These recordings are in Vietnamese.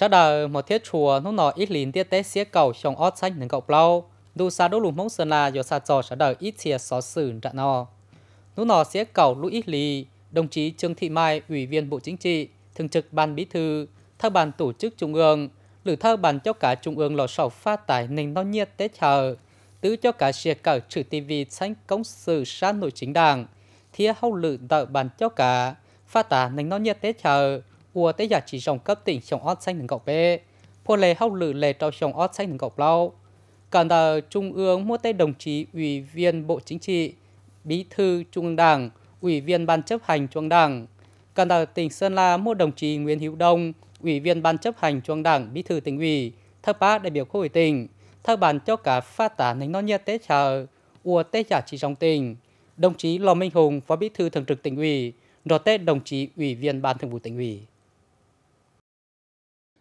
sau đó một thiết chùa nó nọ ít lìn tiết tế xía cầu trong ót sách nâng cậu lâu đu xa đô lùng mông sơn là do xa trò sau đó ít chia xó xử trạng nọ nó nọ xía cầu lũ ít lì đồng chí trương thị mai ủy viên bộ chính trị thường trực ban bí thư thơ bàn tổ chức trung ương lữ thơ bàn cho cả trung ương lò sầu pha tải nền nó nhiệt tế chờ tứ cho cả xe cờ trừ tivi sánh công sự sát nội chính đảng thía hậu lự tợ bàn cho cả pha tả nền nó nhiệt tế chờ của tế giả chỉ dòng cấp tỉnh trong ót xanh gọc bê, phô lệ hóc lử lệ trong trong ót xanh gọc lâu. Cả tờ Trung ương mua tế đồng chí Ủy viên Bộ Chính trị, Bí thư Trung ương Đảng, Ủy viên Ban chấp hành Trung ương Đảng. Cả tờ tỉnh Sơn La mua đồng chí Nguyễn Hữu Đông, Ủy viên Ban chấp hành Trung ương Đảng, Bí thư tỉnh ủy, thơ bá đại biểu Quốc hội tỉnh, thơ bàn cho cả phát tả nánh nó nhiệt tế chờ, ua tế giả chỉ trong tỉnh. Đồng chí Lò Minh Hùng, Phó Bí thư Thường trực tỉnh ủy, rồi tết đồng chí Ủy viên Ban thường vụ tỉnh ủy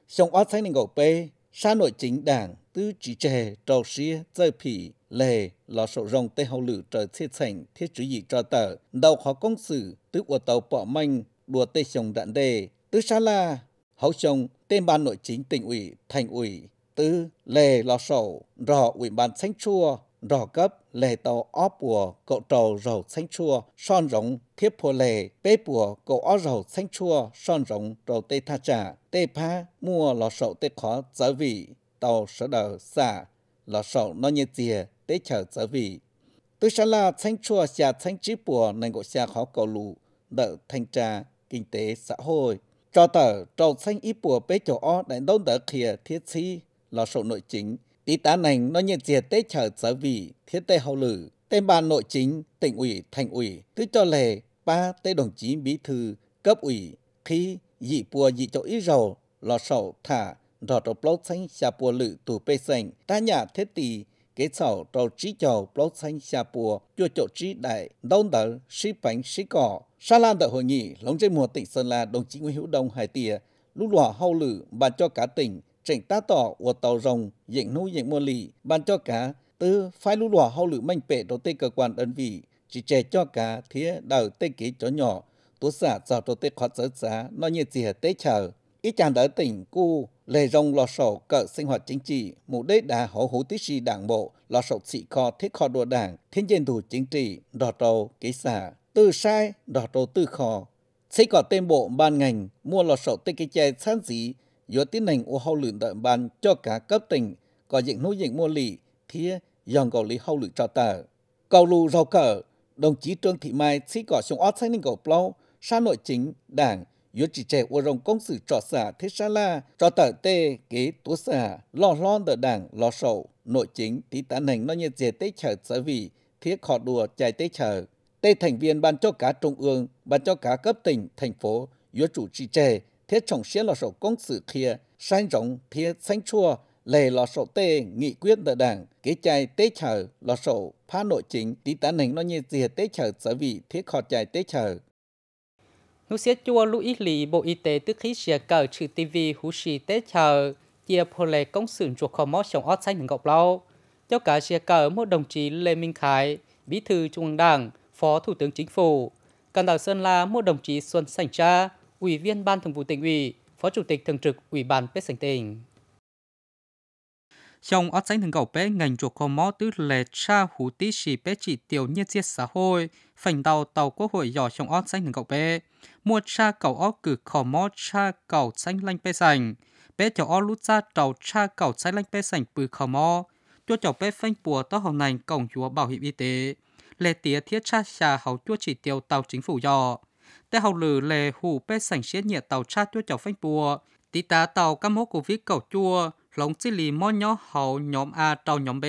xong ót thấy nên gầu bê xã nội chính đảng tư chỉ trẻ trò xia chơi phỉ lề lò sổ rồng tê hậu lử trời thiết sảnh thiết chủ dị trò tờ đầu khó công sự tư của tàu bỏ manh đùa tê sông đạn đề tư xa la hậu sông tên ban nội chính tỉnh ủy thành ủy tư lề lò sổ rọ ủy ban sánh chua rò cấp lệ tàu ó bùa cậu trầu rầu xanh chua son rộng thiếp phô lệ bê bùa cậu ó rầu xanh chua son rộng rầu tê tha trà tê phá mua lò sậu tê khó giá vị tàu sở đờ xả lò sậu nó như dìa tê chở giá vị tôi sẽ là xanh chua xà xanh chí bùa nên gọi xà khó cầu lụ đỡ thanh tra kinh tế xã hội cho tờ trầu xanh ít bùa bê chỗ ó đánh đông đỡ khìa thiết sĩ lò sậu nội chính Tí tá nành nó nhận diệt tế trở sở vị, thiết tê hậu lử, tên bà nội chính, tỉnh ủy, thành ủy, thứ cho lề, ba tê đồng chí bí thư, cấp ủy, khi dị pua dị chỗ ít rầu, lò sầu thả, rò trò plo xanh xà pua lử tù pê xanh, ta nhà thế tì, kế sầu trò trí chò plo xanh xà pua chua chỗ trí đại, đông đỡ, xí bánh, xí cỏ. Sa lan tại hội nghị, lóng dây mùa tỉnh Sơn La, đồng chí Nguyễn Hữu Đông, Hải Tìa, lúc lòa hậu lử, bàn cho cả tỉnh, trịnh tá tỏ của tàu rồng dịnh nu dịnh mua lì ban cho cá từ phái lũ lò hậu lữ manh pệ đầu tư cơ quan đơn vị chỉ trẻ cho cá thía đầu tê ký cho nhỏ tú xả giàu đầu tư khó giới giá nó như gì hết tê chờ ít chàng đỡ tỉnh cu lề rồng lò sổ cỡ sinh hoạt chính trị mục đích đã hỗ hữu tích sĩ đảng bộ lò sổ sĩ kho thiết kho đua đảng thiên nhiên thủ chính trị đỏ đầu ký xả từ sai đỏ đầu tư kho xây có tên bộ ban ngành mua lò sổ tê ký chè sáng dí do tiến hành ô hậu lượng đợi bàn cho cả cấp tỉnh có những nối diện mua lì thì dòng cầu lý hậu lượng trao tờ. Cầu lù rau cờ, đồng chí Trương Thị Mai sĩ cỏ xuống ót xanh ninh cầu plau, xa nội chính, đảng, yếu chỉ trẻ ô rồng công sự trọ xả thế xa la, trọ tờ tê, kế tố xả, lo lon đờ đảng, lo sầu, nội chính, tí tán hành nó nhiệt dề tế chờ sở vị, thiết khó đùa chạy tế chờ Tê thành viên ban cho cả trung ương, ban cho cả cấp tỉnh, thành phố, yếu chủ trì trẻ, phía chồng sẽ là sổ công sự kia sai rộng phía xanh chua lề lò sổ tê nghị quyết đại đảng kế chạy tế chờ lò sổ phá nội chính tí tá nành nó như gì tế chờ sở vị thiết khó chạy tế chờ Nú xế chua lũ ý lì Bộ Y tế tức khí xìa cờ trừ TV hú xì tế chờ chia phô lệ công sự chuộc khó mó sống ót xanh mình gọc lâu. Cho cả xìa cờ một đồng chí Lê Minh Khải, Bí thư Trung ương Đảng, Phó Thủ tướng Chính phủ. Cần đảo Sơn La một đồng chí Xuân sảnh Cha, Ủy viên Ban Thường vụ tỉnh ủy, Phó Chủ tịch Thường trực Ủy ban Pết Sảnh tỉnh. Trong ớt sánh thường cầu bé ngành chuộc có mó tứ lệ cha hủ tí xì bé chỉ tiểu nhiên diệt xã hội, phành tàu tàu quốc hội dò trong ớt sánh thường cầu bé. Mua cha cầu ớt cử khó mó cha cầu xanh lanh bé sành. Bé cho ớt lút ra tàu cha cầu xanh lanh bé sành bừ khó mó. Chua chào bé phanh bùa to hồng nành cổng chúa bảo hiểm y tế. Lệ tía thiết cha xà hậu chua chỉ tiêu tàu chính phủ dò tế hậu lử lệ hủ bê sảnh xế nhiệt tàu cha chua chào phanh bùa, tí tá tàu các mốt của viết cầu chua, lóng chi lì mò nhỏ hậu nhóm A tàu nhóm B,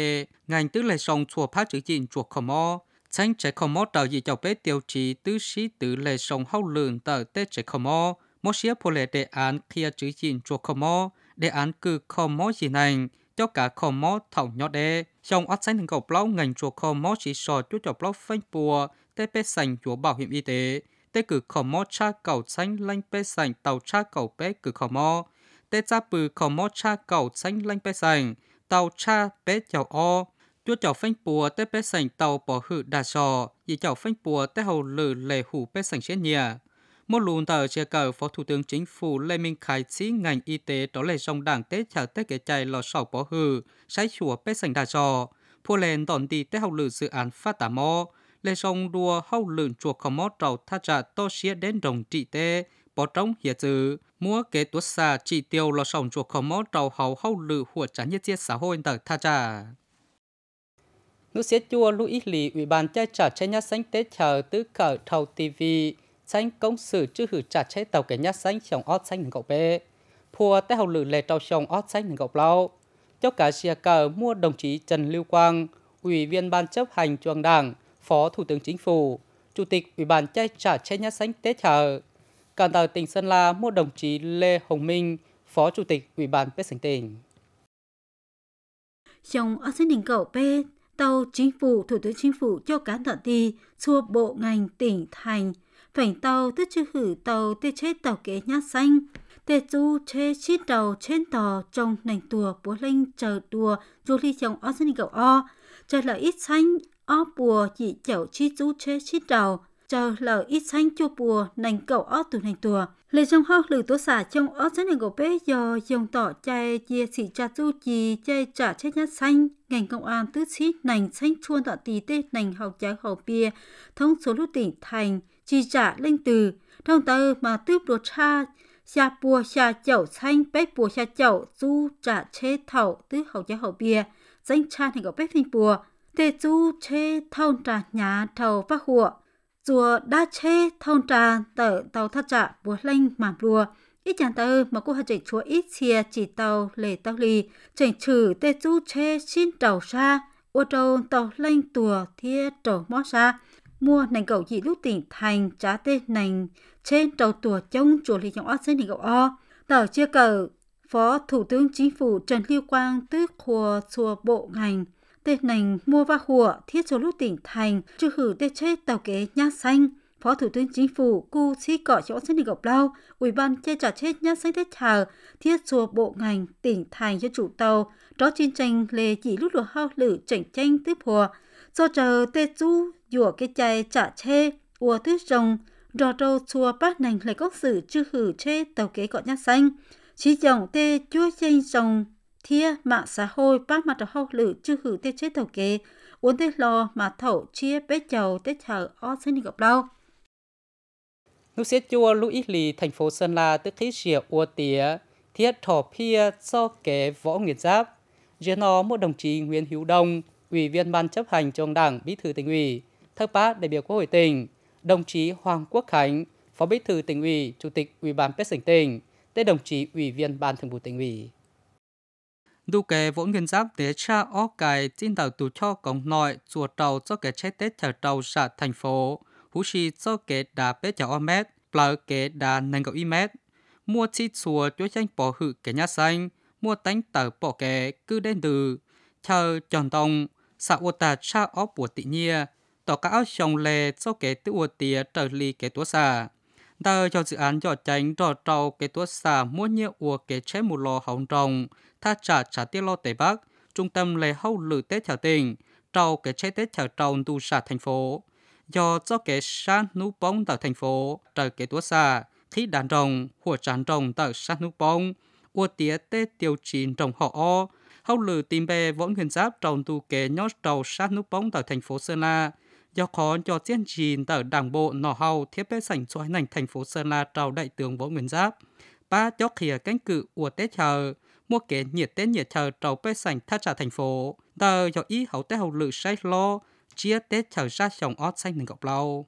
ngành tứ lệ sông chùa phát chữ dịn chùa khổ mò. Tránh trẻ khổ mò tàu dị chào bế tiêu chí tứ sĩ tứ lệ sông hậu lửng tờ tê trẻ khổ mò, mô xế phô lệ đề án kia chữ dịn chùa khổ mò, đề án cư khổ mò dị nành, cho cả khổ mò thảo nhỏ đê. Trong át sánh thành cầu blau ngành chùa khổ mò chỉ sò chút chào blau phanh bùa, tê bê sành chùa bảo hiểm y tế tê cử khổ mô cha cầu xanh lanh bê sành tàu cha cầu bê cử khổ mô. Tê cha bừ khổ mô cha cầu xanh lanh bê sành tàu cha bê chào o. Chúa chào phanh bùa tê bê sành tàu bỏ hự đà sò, dì chào phanh bùa tê hầu lử lệ hủ bê sành xế nhìa. Một lùn tờ chia cờ Phó Thủ tướng Chính phủ Lê Minh Khái sĩ ngành y tế đó lệ dòng đảng tế chào tế kế chạy lò sỏ bỏ hừ, sái chùa bê sành đà sò. Pua lên tòn đi tế hầu lử dự án phát tả mô, lê sông đua hâu lượng chuột khẩu mó trầu tha trả tô xía đến đồng trị tê, bỏ trống hiệp dự, mua kế tuốt xa trị tiêu lo sông chuột khẩu mó trầu hầu hâu lự hùa trả nhất chiết xã hội tờ tha trả. nước xế chua lũ ý lì ủy ban chơi trả chế nhát sánh tế chờ tứ cờ thầu tivi, sánh công sự chứ hử trả chế tàu kẻ nhát sánh chồng ót sánh ngậu bê. Phùa tế hầu lự lệ tàu chồng ót sánh ngậu lâu. Cho cả xìa cờ mua đồng chí Trần Lưu Quang, ủy viên ban chấp hành chuồng đảng, Phó Thủ tướng Chính phủ, Chủ tịch Ủy ban chay trả che nhát sánh tết thờ Còn tại tỉnh Sơn La mua đồng chí Lê Hồng Minh, Phó Chủ tịch Ủy ban Pết Sánh tỉnh. Trong ở trên đỉnh cầu p tàu chính phủ, Thủ tướng Chính phủ cho cán tận đi, xua bộ ngành, tỉnh, thành, phảnh tàu tức chư hử tàu tê chế tàu kế nhát xanh, tê chú chế chi tàu trên tàu trong nành tùa bố linh chờ đùa dù ly chồng o dân cầu o, trời là ít xanh ó bùa chỉ chậu chi chú chế chi đầu chờ lờ ít xanh cho bùa nành cậu ó tù nành tùa lê trong hoa lử tố xả trong ó sẽ nành gỗ bé giờ dùng tỏ chay chia xỉ trà tu chì chay trả chết nhát xanh ngành công an tứ xí nành xanh chuôn tỏ tì tê nành học giá hậu bia thông số lưu tỉnh thành chi trả linh từ thông tư mà tư đồ cha cha bùa cha chậu xanh bé bùa cha chậu du trả chế thảo tứ hậu giá hậu bia danh cha thành gỗ bé phình bùa để chú chê thông trà nhà thầu phát hùa. Chùa đã chê thông trà tờ tàu thắt trả bùa lanh mảm lùa. Ít chàng tờ mà cô hạ chạy chúa ít xìa chỉ tàu lề tàu lì. Chẳng trừ tê chú chê xin trầu xa. Ô trâu tàu lanh tùa thia trầu mó xa. Mua nành cầu dị lúc tỉnh thành trá tê nành trên trầu tùa chống chùa lì dòng ớt xế nành cầu o. Tờ chia cầu Phó Thủ tướng Chính phủ Trần Lưu Quang tức khùa chùa bộ ngành tê nành mua va hùa thiết cho lúc tỉnh thành trừ hử tê chết tàu kế nha xanh Phó Thủ tướng Chính phủ Cu Sĩ Cọ Chỗ Sinh Đình Gọc Lao, Ủy ban che trả chết nha xanh tết trào, thiết chùa bộ ngành, tỉnh thành cho chủ tàu, đó chiến tranh lề chỉ lúc lửa hao lử chảnh tranh tiếp hùa, do chờ tê chú, dùa cái chai trả chê, ua thứ rồng, rò trâu chùa bát nành lại có sự chư hử chê tàu kế cọ nha xanh, chỉ dòng tê chúa chênh rồng thia mạng xã hội bác mặt hậu lử chưa hữu tê chế thầu kế uống tê lò mà thẩu chia bế chầu tê chở o sinh gặp đau Nú xế chua lũ ít lì thành phố Sơn La tức khí xìa ua tía thiết thỏ pia so kế võ nguyệt giáp dưới nó một đồng chí Nguyễn Hữu Đông ủy viên ban chấp hành trung đảng bí thư tỉnh ủy thất bát đại biểu quốc hội tỉnh đồng chí Hoàng Quốc Khánh phó bí thư tỉnh ủy chủ tịch ủy ban pet tỉnh tây đồng chí ủy viên ban thường vụ tỉnh ủy dù kể vốn nguyên giáp để cha ó cài tin tàu tù cho cổng nội chùa tàu cho kẻ chết tết thở tàu xã thành phố. Hú chi cho kẻ đà bế chào o mét, bờ kẻ đà nâng gạo y mét. Mua chi chùa chúa tranh bỏ hự kẻ nhà xanh, mua tánh tàu bỏ kẻ cứ đen từ. Chờ tròn tông, xã ô tà cha ó bùa tị nhia, tỏ cáo áo chồng lè cho kẻ tự ô tìa trở lì kẻ tố xà ta cho dự án cho tránh trò trâu cái tuốt xà mua nhiều ua cái chết một lò hỏng trồng tha trả trả tiết lo tây bắc trung tâm lấy hậu lử tết chào tỉnh trâu cái chết tết chào trâu tu xả thành phố do cho cái sát nú bóng tại thành phố trời cái tuốt xà khí đàn trồng của tràn trồng tại sát nú bóng ua tía tết tiêu chín trồng họ o hậu lử tìm bè võng huyền giáp trồng tu kế nhót trâu sát nú bóng tại thành phố sơn la do khó cho diễn trình tờ đảng bộ nọ hầu thiết bế sảnh xoáy nành thành phố Sơn La trào đại tướng Võ Nguyên Giáp. Ba cho khía cánh cự của Tết chờ, mua kế nhiệt Tết nhiệt chờ trào bế sảnh thác trả thành phố. Tờ do ý hậu Tết hậu lự sách lo, chia Tết chờ ra chồng ót xanh nền gọc lâu.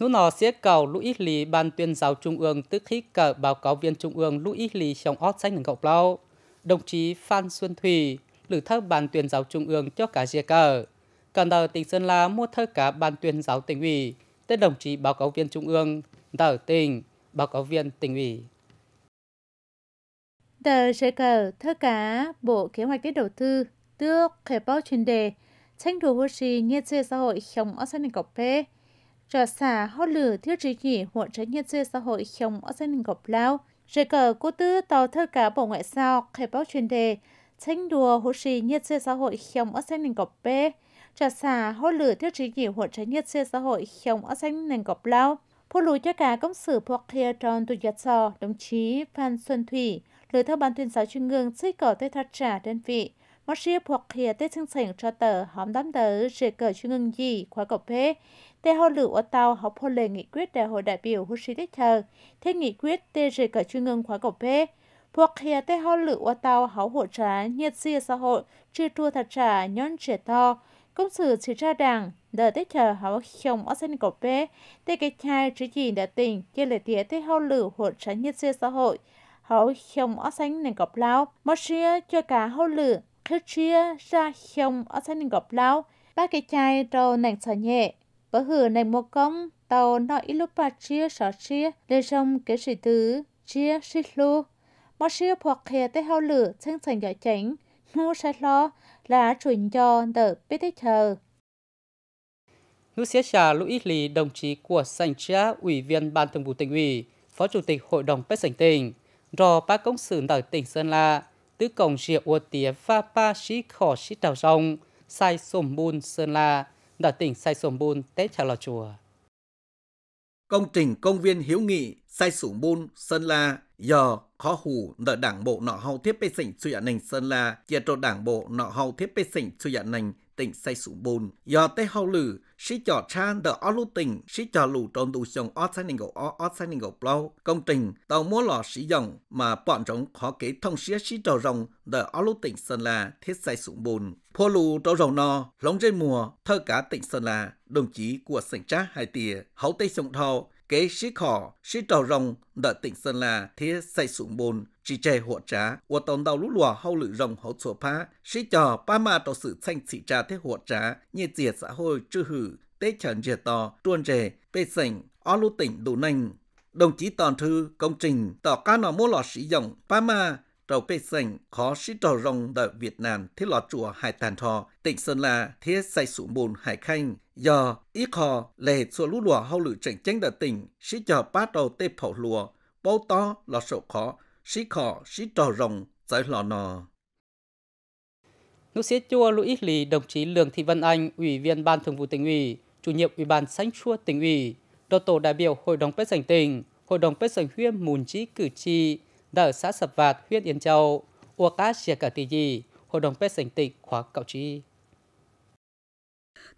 Nú nọ xiết cầu lũ ít lì ban tuyên giáo trung ương tức khí cờ báo cáo viên trung ương lũ ít lì trong ót xanh nền gọc lâu đồng chí Phan Xuân Thủy, lữ thơ ban tuyên giáo trung ương cho cả dìa cờ. Còn tờ tỉnh Sơn La mua thơ cả ban tuyên giáo tỉnh ủy, tên đồng chí báo cáo viên trung ương, tờ tỉnh, báo cáo viên tỉnh ủy. Tờ dìa cờ thơ cả Bộ Kế hoạch Tiết Đầu tư, tước khởi báo chuyên đề, tranh thủ hô trì nhé chê xã hội không ở sân đình cọc bê. Trở xả hô lử thiết trí kỷ hộ trách nhé chê xã hội không ở sân đình cọc lao, rồi cờ cô tư tàu thơ cả Bộ Ngoại sao khai báo chuyên đề, tranh đùa hồ sĩ nhiệt xe xã hội khiông ở xanh nền gọp bê, trả xả hô lử theo trí dị hồ trái nhiệt xe xã hội khiông ở xanh nền gọp lao. Phụ lùi cho cả công sử phục kia tròn tù giật sò, đồng chí Phan Xuân Thủy, lời theo ban tuyên giáo trung ương xây cờ tới thật trả đơn vị, mất sĩ hoặc khía tết chương trình cho tờ hóm đám tờ sẽ cờ chương ngưng gì khóa cọc phê. Tê hô lử ở tàu học hôn lề nghị quyết đại hội đại biểu hút sĩ tết chờ, thế nghị quyết tê sẽ cờ chương ngưng khóa cọc phê. Hoặc khía tê hô lử ở tàu háo hộ trá nhiệt xìa xã hội, chưa thua thật trả nhón trẻ to, công sự chỉ ra đảng, đợi tết chờ háo không ở sân cọc phê, tê cái chai chỉ gì đã tình, chê lệ tía tê hô lử hộ trá nhiệt xìa xã hội, hậu không ở sánh nền cọc lao, mất sĩ cho cả hô lửa khứ chia ra không ở xa nền gọc lao, ba cái chai trâu nàng sở nhẹ. Bởi hử nàng một công, tàu nói ít lúc ba chia sở chia, lê rong kế sĩ tứ, chia sĩ lô. Mà chia hoặc khía tế hao lửa chân sành gạo chánh, ngu sát lo, là chuẩn cho đỡ biết thế chờ. sĩ xế lũ ít Lý, đồng chí của Sành chia Ủy viên Ban Thường vụ tỉnh ủy, Phó Chủ tịch Hội đồng Bách Sành tỉnh, rò ba công sự tại tỉnh Sơn La, tứ cổng rìa ua tía và ba sĩ khỏ sĩ trào rong, sai sổm bùn Sơn La, đã tỉnh sai sổm bùn tế chào lò chùa. Công trình công viên hiếu nghị sai sủng bùn Sơn La giờ khó hủ nợ đảng bộ nọ hậu thiết bê sỉnh suy ảnh Sơn La chia trộn đảng bộ nọ hậu thiết bê sỉnh suy ảnh tỉnh xây sụ bồn. Do tê hậu lử, sĩ cho chan đờ ở lũ tỉnh, sĩ cho lũ trốn tù sông ở sáng Ninh gỗ ở sáng Ninh gỗ blau. Công trình, tàu mua lò sĩ dòng mà bọn chúng khó kế thông sĩ sĩ trò rộng đờ ở lũ tỉnh Sơn La thiết xây sụ bồn. Phố lũ trò rộng nò, lóng rơi mùa, thơ cá tỉnh Sơn La, đồng chí của sảnh Trác hai tìa, hậu tây sông thọ, kế sĩ khỏ, sĩ trò rồng đã tỉnh Sơn La thế xây sụn bồn, chỉ chè hộ trá, và tổng đầu lũ lùa hậu lự rồng hậu chùa phá, sĩ trò ba ma tổ sự xanh sĩ trà thế hộ trá, như diệt xã hội trư hử, tế trần dìa to tuôn rề, bê sảnh, o lũ tỉnh đủ nành. Đồng chí toàn thư, công trình, tỏ ca nó mô lọ sĩ dòng, ba ma, trầu bê sành khó sĩ trầu rồng đợi Việt Nam thế lọ chùa Hải Tàn Thọ, tỉnh Sơn La thế xây sụn bùn Hải Khanh, do ít khó lệ sổ lũ lùa hậu lự tranh tranh đợi tỉnh, sĩ cho bát đầu tê phẩu lùa, bâu to lọt sổ khó, sĩ khó sĩ trầu rồng giải lọ nò. Nụ sĩ chua lũ ít lì đồng chí Lường Thị Vân Anh, Ủy viên Ban Thường vụ tỉnh ủy, chủ nhiệm Ủy ban Sánh Chua tỉnh ủy, đo tổ đại biểu Hội đồng Bết Sành tỉnh, Hội đồng Bết Sành huyện Mùn Chí Cử tri đã ở xã Sập Vạt, huyện Yên Châu, ua cá xìa cả tỷ gì, Hội đồng Pet Sảnh Tịch khóa cậu trí.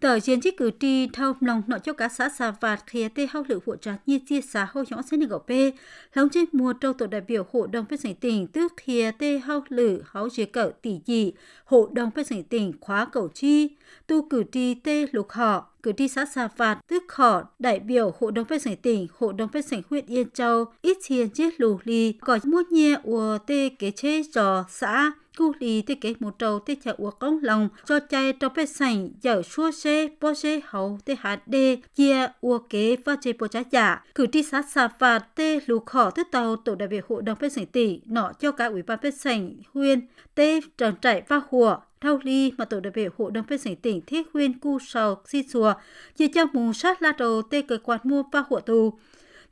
Tờ chiến trích cử tri thông lòng nọ cho cả xã xà vạt khía tê hao lựu vụ trạc như chia xã hô nhỏ xe nâng gọc bê. Lòng trên mùa trâu tổ đại biểu hội đồng phép sảnh tỉnh tức khía tê hao lựu háo chế cỡ tỷ dị, hội đồng phép sảnh tỉnh khóa cầu chi, tu cử tri tê lục họ cử tri xã Sa Phạt, Tức Khỏ, đại biểu Hội đồng phê triển tỉnh, Hội đồng phê triển huyện Yên Châu, ít hiền chết lù lì, có mua nhẹ ua tê kế chế trò xã, cú lì tê kế một trầu tê chả ua công lòng, cho chạy trò phê sảnh, dở xua xê, bó xê hậu tê hạt đê, chia ua kế và chế bó chá chả. Cử tri xã Sa Phạt, tê lù khỏ tức tàu tổ đại biểu Hội đồng phê triển tỉnh, nọ cho cả ủy ban phê sảnh, huyện, tê tròn trại và hùa, thâu ly mà tổ đại biểu hội đồng phê chuẩn tỉnh thiết huyên cu sầu si chùa chỉ cho mù sát la đầu tê cơ quạt mua và hộ tù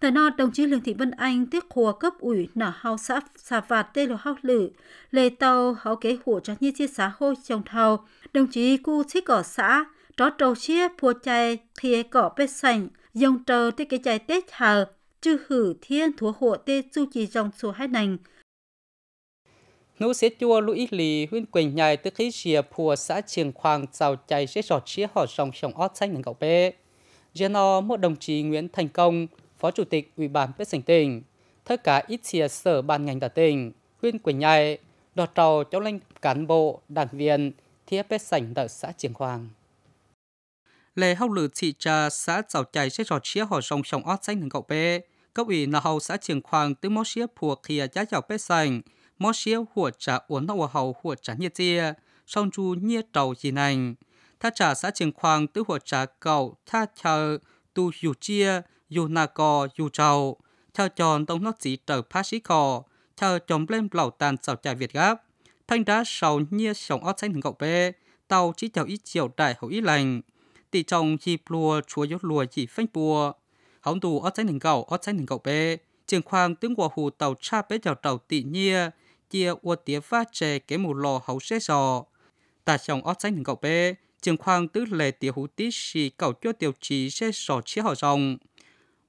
tại nó đồng chí lương thị vân anh tiếp hùa cấp ủy nở hao xã xà vạt tê lô hao lử lê tàu hao kế hộ cho như chia xã hôi trồng thầu đồng chí cu chí cỏ xã tró trầu chia phua chay khía cỏ bê sành dòng trờ tê cái chay tết hờ chư hử thiên thua hộ tê chu trì dòng số hai nành lì quỳnh từ khi xã trường khoang ót xanh cậu bé một đồng chí Nguyễn Thành Công, Phó Chủ tịch Ủy ban Bếp Sảnh Tỉnh, tất cả ít chia sở ban ngành cả tỉnh, huyện Quỳnh Nhai, đọt trầu cho lãnh cán bộ, đảng viên, thiết Bếp Sảnh ở xã trường khoang Lễ hậu lử thị trà xã Giảo Chảy sẽ trò chia hỏi sông sông ót xanh hằng cậu bé cấp ủy nào hậu xã trường khoang tư mô xía phùa khi giá giảo Bếp Sảnh, mô xíu hùa trả ổn nâu hầu hùa trả nhiệt dìa, song chú nhiệt trầu gì nành. Tha trả xã trường khoang tứ hùa trả cầu tha chờ tu dù chia, yu nà cò, yu trầu. Theo tròn tông nó chỉ trở phá sĩ cò, theo chồng lên lão tàn sảo trà Việt Gáp. Thanh đá sầu nhiệt sống ót xanh hứng cậu bê, tàu chỉ chào ít chiều đại hậu ít lành. Tỷ chồng chỉ plua chúa dốt lùa chỉ phanh bùa. Hóng tù ót xanh hứng cậu ót xanh hứng cậu bê. Trường khoang tướng quả hù tàu cha bế chào tàu tỷ nhiệt kia ua tía phát trẻ kế mù lò hậu xe sò. Tà chồng ót xanh cậu bê, trường khoang tứ lệ tía hú tí xì cậu cho tiêu chí xe sò chế họ rồng.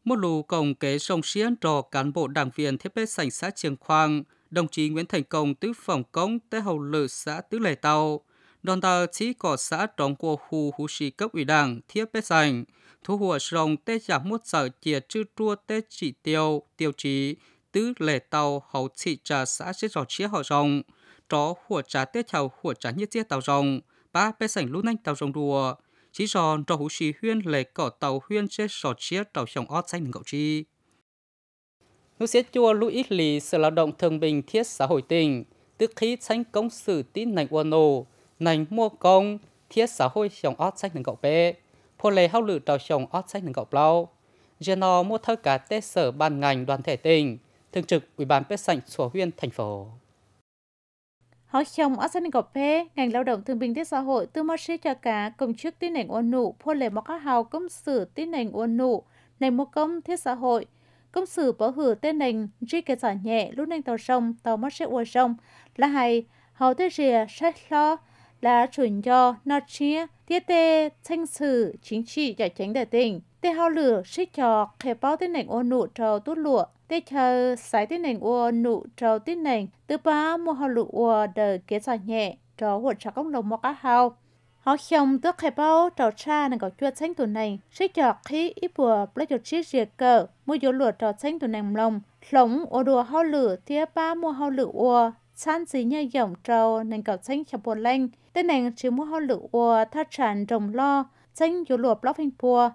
Một lù công kế sông xiên trò cán bộ đảng viên thiết bếp sảnh xã trường khoang, đồng chí Nguyễn Thành Công tứ phòng công tế hậu lự xã tứ lệ tàu. Đoàn tờ chỉ có xã trong của khu hú sĩ cấp ủy đảng thiết bếp sảnh, thu hùa rồng tế giả một sở chia chư trua tế chỉ tiêu, tiêu chí, tứ lệ tàu hậu thị trà xã chế rõ chia họ rồng, tró hùa trà tiết thảo hùa trà nhiệt chia tàu rồng, ba bê sảnh lũ nanh tàu rồng đùa, chỉ giòn trò hũ xì huyên lệ cỏ tàu huyên chế rõ chia tàu rồng ót xanh gậu chi. nước xế chua lũ ít lì sự lao động thường bình thiết xã hội tình tức khí tranh công sử tín nành uôn nổ, nành mua công, thiết xã hội rồng ót xanh gậu bê, phô lệ hao lử tàu rồng ót xanh gậu bao. Giờ nó mua thơ cả tết sở ban ngành đoàn thể tình Thường trực Ủy ban Pết Sảnh Sủa Huyên, thành phố. Họ chồng ở sân gọp phê, ngành lao động thương binh thiết xã hội từ mất sĩ cho cả công chức tí nền ôn nụ, phô lệ mọc các hào công sử tí nền ôn nụ, nền mô công thiết xã hội. Công sử bảo hử tên nền, duy kê giả nhẹ, lúc nền tàu sông, tàu mất sĩ ua sông, là hay, hầu thế rìa, sách lo, là chuẩn cho nọ chia, tiết tê, thanh sử, chính trị, giải tránh đại tình tê hao lửa xích cho khè bao tên nành ô nụ trầu tút lụa tê chờ sái tên nành ô nụ trầu tên nành từ ba mua hao lụ ô đờ kế giò nhẹ trầu hụt trà công lồng mọc cá hao họ chồng tước khai bao trầu cha nên có chua xanh tuần này sẽ cho khí ít bùa lấy cho chiếc rìa cờ mua dỗ lụa trầu xanh tuần này lồng lồng ô đùa hao lửa tía ba mua hao lửa ô san dì như dòng trầu nên có xanh cho buồn lên tên này chỉ mua hao lửa ô thắt tràn rồng lo xanh dỗ lụa blog hình bùa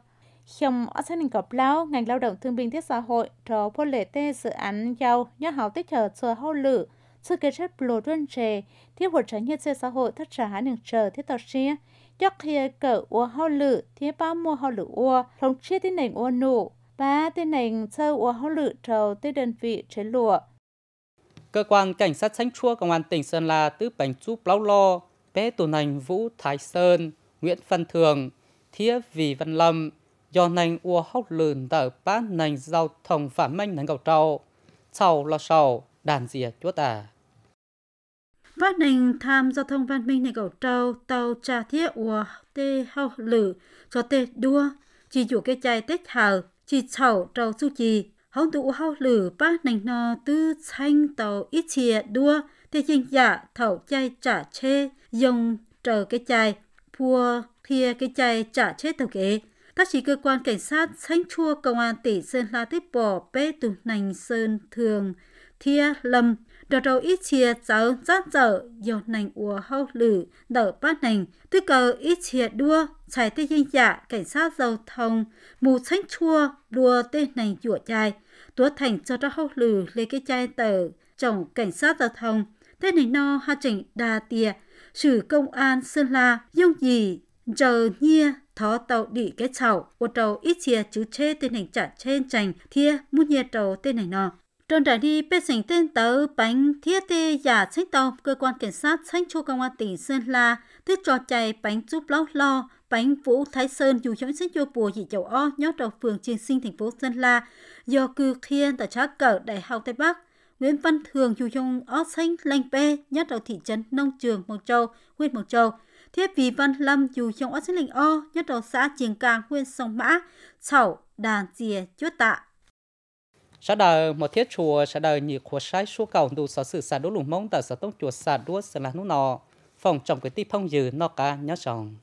không ở sân cọp lao, ngành lao động thương binh thiết xã hội, trò vô lệ tê dự án giao, nhà hào tích trở chờ hô lử, sự kế chất bồ tuân trề, thiết hỗ trợ nhân xe xã hội thất trả hãng đường trở thiết tạo xe, chắc khi cỡ ua hô lử, thiết ba mua hô lử ua, thống chia tên nền ua nụ, và tên nền sơ ua hô lử trầu tới đơn vị chế lụa. Cơ quan Cảnh sát Sánh Chua Công an tỉnh Sơn La tư bánh chúp lao lo, bé tù nành Vũ Thái Sơn, Nguyễn Văn Thường, thiết Vì Văn Lâm, do nành ua hóc lươn tờ bá nành giao thông phản manh nành gạo trâu sau là sau đàn dìa chúa tà phát nành tham giao thông văn minh nành gạo trâu tàu trà thiết ua tê hóc lử cho tê đua chỉ chủ cái chai tết hào chỉ chảo trâu su chì hóng tụ hao lử ba nành nò tư xanh tàu ít chìa đua tê chinh dạ thảo chai trả chê dùng trở cái chai phua thia cái chai trả chết tàu kế các chỉ cơ quan cảnh sát Sánh Chua Công an tỉnh Sơn La tiếp bỏ bê tù nành Sơn Thường Thia Lâm trở đầu ít chia cháu rát dở dầu nành ua hâu lử đỡ bát nành tuy cờ ít chia đua trái tê dinh dạ cảnh sát giao thông mù xanh chua đua tê nành chùa chai túa thành cho ra hâu lử lấy cái chai tờ chồng cảnh sát giao thông tê nành no ha chỉnh đà tìa sử công an sơn la dông gì chờ nhia thó tàu đi cái chậu ô tàu ít chia chứ chê tên hành chả trên chành thia mu nhiệt tàu tên hành nọ Trần đại đi bên sảnh tên tàu bánh thia tê giả sách tàu cơ quan cảnh sát sách cho công an tỉnh Sơn La tiết trò chạy bánh giúp lóc lo bánh vũ thái sơn dù chọn sách cho bùa dị chậu o nhót đầu phường trên sinh thành phố Sơn La do cư khiên tại trá cờ đại học Tây Bắc Nguyễn Văn Thường dù trong ó xanh lanh bê nhất đầu thị trấn Nông Trường Mộc Châu, huyện Mộc Châu thiết vì văn lâm dù trong ớt sinh linh o nhất đầu xã triềng càng huyện sông mã chảo đàn chìa chuốt tạ sẽ đời một thiết chùa sẽ đời nhiều khóa sai số cầu đủ sở sự xã đỗ lùng mông tại sở tông chùa xã đua sẽ là nút nọ phòng trọng cái tí phong dừ nó cả nhớ chồng